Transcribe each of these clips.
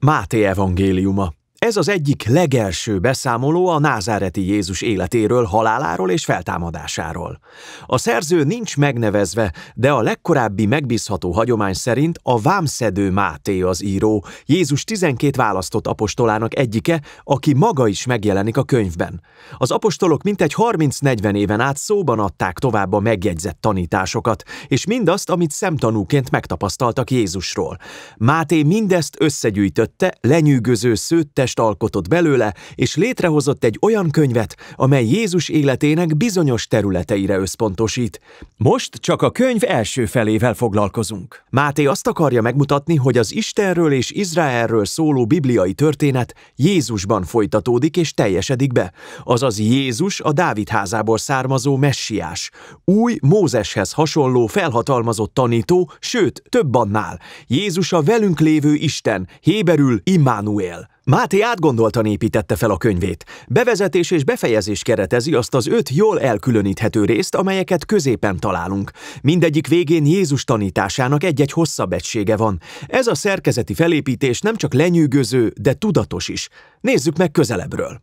Máté evangéliuma ez az egyik legelső beszámoló a názáreti Jézus életéről, haláláról és feltámadásáról. A szerző nincs megnevezve, de a legkorábbi megbízható hagyomány szerint a vámszedő Máté az író, Jézus 12 választott apostolának egyike, aki maga is megjelenik a könyvben. Az apostolok mintegy 30-40 éven át szóban adták tovább a megjegyzett tanításokat, és mindazt, amit szemtanúként megtapasztaltak Jézusról. Máté mindezt összegyűjtötte, lenyűgöző szőtte, Szentest alkotott belőle, és létrehozott egy olyan könyvet, amely Jézus életének bizonyos területeire összpontosít. Most csak a könyv első felével foglalkozunk. Máté azt akarja megmutatni, hogy az Istenről és Izraelről szóló bibliai történet Jézusban folytatódik és teljesedik be, azaz Jézus a Dávid házából származó messiás, új Mózeshez hasonló felhatalmazott tanító, sőt, több annál. Jézus a velünk lévő Isten, héberül Immanuel. Máté átgondoltan építette fel a könyvét. Bevezetés és befejezés keretezi azt az öt jól elkülöníthető részt, amelyeket középen találunk. Mindegyik végén Jézus tanításának egy-egy hosszabb egysége van. Ez a szerkezeti felépítés nem csak lenyűgöző, de tudatos is. Nézzük meg közelebbről.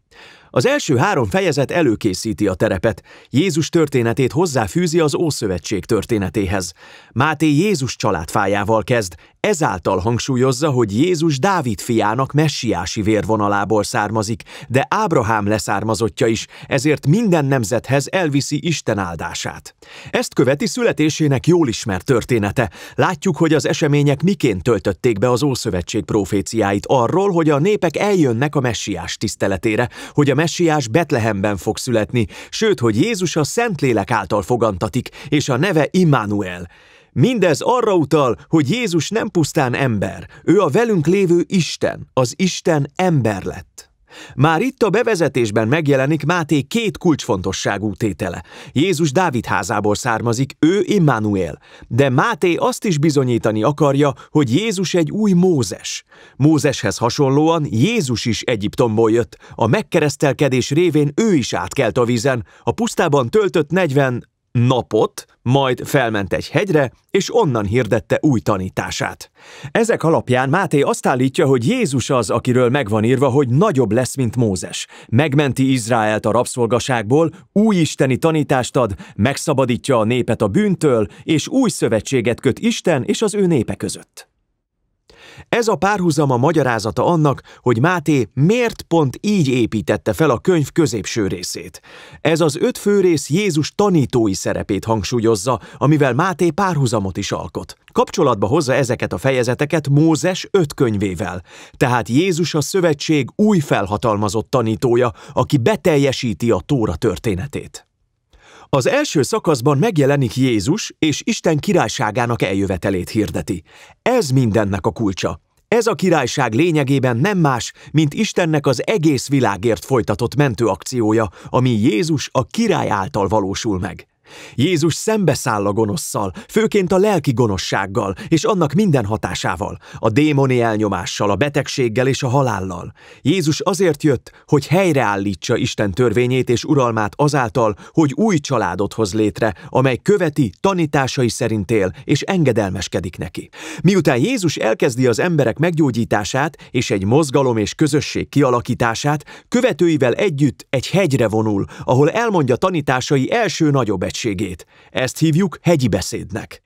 Az első három fejezet előkészíti a terepet. Jézus történetét hozzáfűzi az Ószövetség történetéhez. Máté Jézus családfájával kezd, ezáltal hangsúlyozza, hogy Jézus Dávid fiának messiási vérvonalából származik, de Ábrahám leszármazottja is, ezért minden nemzethez elviszi Isten áldását. Ezt követi születésének jól ismert története. Látjuk, hogy az események miként töltötték be az Ószövetség proféciáit arról, hogy a népek eljönnek a messiás tiszteletére, hogy a messiás Betlehemben fog születni, sőt, hogy Jézus a Szentlélek által fogantatik, és a neve Immanuel. Mindez arra utal, hogy Jézus nem pusztán ember, ő a velünk lévő Isten, az Isten ember lett. Már itt a bevezetésben megjelenik Máté két kulcsfontosságú tétele. Jézus Dávid házából származik, ő Immanuel, de Máté azt is bizonyítani akarja, hogy Jézus egy új Mózes. Mózeshez hasonlóan Jézus is Egyiptomból jött, a megkeresztelkedés révén ő is átkelt a vízen, a pusztában töltött 40, napot, majd felment egy hegyre, és onnan hirdette új tanítását. Ezek alapján Máté azt állítja, hogy Jézus az, akiről megvan írva, hogy nagyobb lesz, mint Mózes. Megmenti Izraelt a rabszolgaságból, új isteni tanítást ad, megszabadítja a népet a bűntől, és új szövetséget köt Isten és az ő népe között. Ez a párhuzama magyarázata annak, hogy Máté miért pont így építette fel a könyv középső részét. Ez az öt főrész Jézus tanítói szerepét hangsúlyozza, amivel Máté párhuzamot is alkot. Kapcsolatba hozza ezeket a fejezeteket Mózes öt könyvével. Tehát Jézus a szövetség új felhatalmazott tanítója, aki beteljesíti a Tóra történetét. Az első szakaszban megjelenik Jézus, és Isten királyságának eljövetelét hirdeti. Ez mindennek a kulcsa. Ez a királyság lényegében nem más, mint Istennek az egész világért folytatott mentőakciója, ami Jézus a király által valósul meg. Jézus szembeszáll a gonoszszal, főként a lelki gonossággal és annak minden hatásával, a démoni elnyomással, a betegséggel és a halállal. Jézus azért jött, hogy helyreállítsa Isten törvényét és uralmát azáltal, hogy új családot hoz létre, amely követi, tanításai szerint él és engedelmeskedik neki. Miután Jézus elkezdi az emberek meggyógyítását és egy mozgalom és közösség kialakítását, követőivel együtt egy hegyre vonul, ahol elmondja tanításai első nagyobb szövetségét. Ezt hívjuk hegyi beszédnek.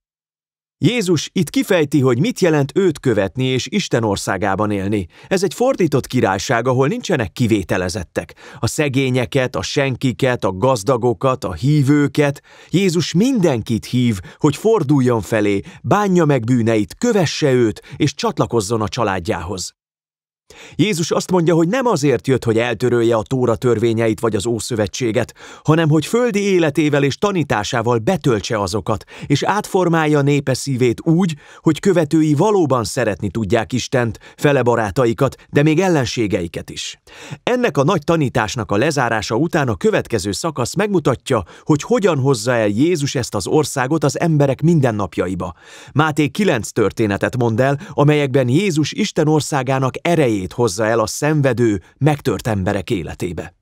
Jézus itt kifejti, hogy mit jelent őt követni és Isten országában élni. Ez egy fordított királyság, ahol nincsenek kivételezettek. A szegényeket, a senkiket, a gazdagokat, a hívőket. Jézus mindenkit hív, hogy forduljon felé, bánja meg bűneit, kövesse őt és csatlakozzon a családjához. Jézus azt mondja, hogy nem azért jött, hogy eltörölje a Tóra törvényeit vagy az Ószövetséget, hanem hogy földi életével és tanításával betöltse azokat, és átformálja a népe szívét úgy, hogy követői valóban szeretni tudják Istent, fele barátaikat, de még ellenségeiket is. Ennek a nagy tanításnak a lezárása után a következő szakasz megmutatja, hogy hogyan hozza el Jézus ezt az országot az emberek mindennapjaiba. Máté kilenc történetet mond el, amelyekben Jézus Isten országának erejét igét hozza el a szenvedő, megtört emberek életébe.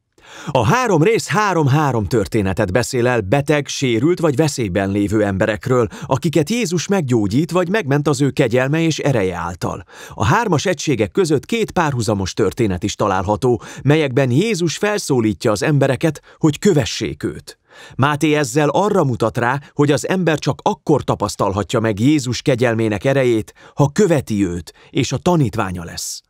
A három rész három-három történetet beszél el beteg, sérült vagy veszélyben lévő emberekről, akiket Jézus meggyógyít vagy megment az ő kegyelme és ereje által. A hármas egységek között két párhuzamos történet is található, melyekben Jézus felszólítja az embereket, hogy kövessék őt. Máté ezzel arra mutat rá, hogy az ember csak akkor tapasztalhatja meg Jézus kegyelmének erejét, ha követi őt, és a tanítványa lesz.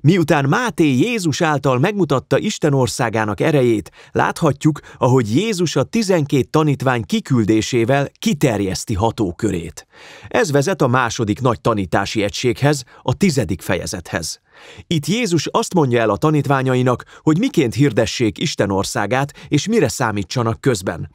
Miután Máté Jézus által megmutatta Isten országának erejét, láthatjuk, ahogy Jézus a tizenkét tanítvány kiküldésével kiterjeszti hatókörét. Ez vezet a második nagy tanítási egységhez, a tizedik fejezethez. Itt Jézus azt mondja el a tanítványainak, hogy miként hirdessék Isten országát, és mire számítsanak közben.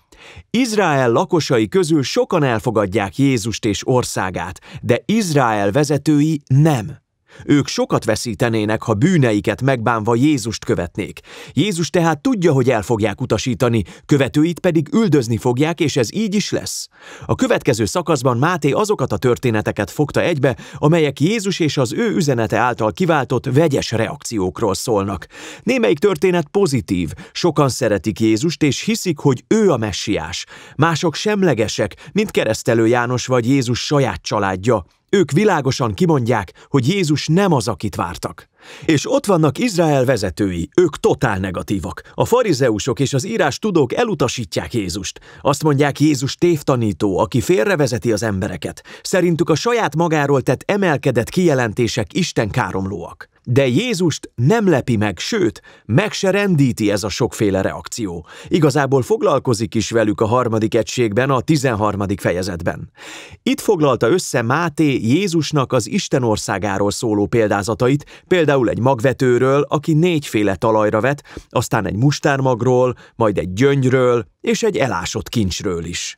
Izrael lakosai közül sokan elfogadják Jézust és országát, de Izrael vezetői nem. Ők sokat veszítenének, ha bűneiket megbánva Jézust követnék. Jézus tehát tudja, hogy el fogják utasítani, követőit pedig üldözni fogják, és ez így is lesz. A következő szakaszban Máté azokat a történeteket fogta egybe, amelyek Jézus és az ő üzenete által kiváltott vegyes reakciókról szólnak. Némelyik történet pozitív, sokan szeretik Jézust, és hiszik, hogy ő a messiás. Mások semlegesek, mint keresztelő János vagy Jézus saját családja, ők világosan kimondják, hogy Jézus nem az, akit vártak. És ott vannak Izrael vezetői, ők totál negatívak. A farizeusok és az írás tudók elutasítják Jézust. Azt mondják, Jézus tévtanító, aki félrevezeti az embereket. Szerintük a saját magáról tett emelkedett kijelentések Isten káromlóak. De Jézust nem lepi meg, sőt, meg se rendíti ez a sokféle reakció. Igazából foglalkozik is velük a harmadik egységben, a 13. fejezetben. Itt foglalta össze Máté Jézusnak az Isten országáról szóló példázatait, például egy magvetőről, aki négyféle talajra vet, aztán egy mustármagról, majd egy gyöngyről és egy elásott kincsről is.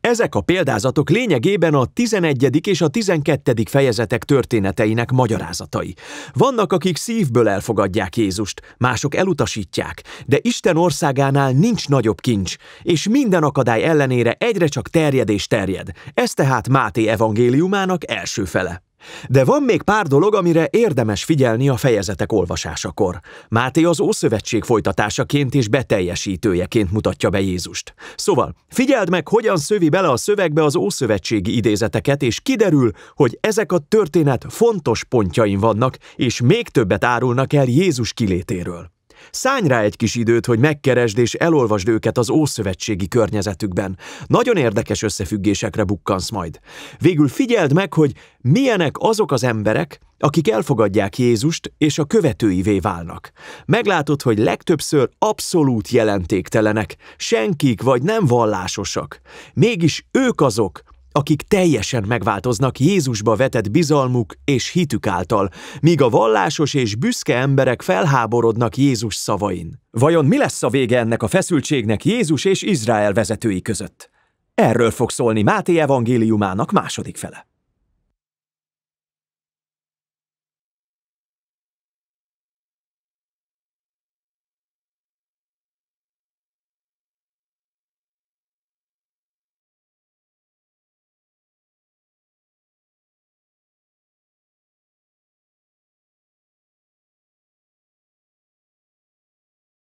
Ezek a példázatok lényegében a 11. és a 12. fejezetek történeteinek magyarázatai. Vannak, akik szívből elfogadják Jézust, mások elutasítják, de Isten országánál nincs nagyobb kincs, és minden akadály ellenére egyre csak terjed és terjed. Ez tehát Máté evangéliumának első fele. De van még pár dolog, amire érdemes figyelni a fejezetek olvasásakor. Máté az Ószövetség folytatásaként és beteljesítőjeként mutatja be Jézust. Szóval, figyeld meg, hogyan szövi bele a szövegbe az Ószövetségi idézeteket, és kiderül, hogy ezek a történet fontos pontjain vannak, és még többet árulnak el Jézus kilétéről. Szállj rá egy kis időt, hogy megkeresd és elolvasd őket az Ószövetségi környezetükben. Nagyon érdekes összefüggésekre bukkansz majd. Végül figyeld meg, hogy milyenek azok az emberek, akik elfogadják Jézust és a követőivé válnak. Meglátod, hogy legtöbbször abszolút jelentéktelenek, senkik vagy nem vallásosak. Mégis ők azok, akik teljesen megváltoznak Jézusba vetett bizalmuk és hitük által, míg a vallásos és büszke emberek felháborodnak Jézus szavain. Vajon mi lesz a vége ennek a feszültségnek Jézus és Izrael vezetői között? Erről fog szólni Máté evangéliumának második fele.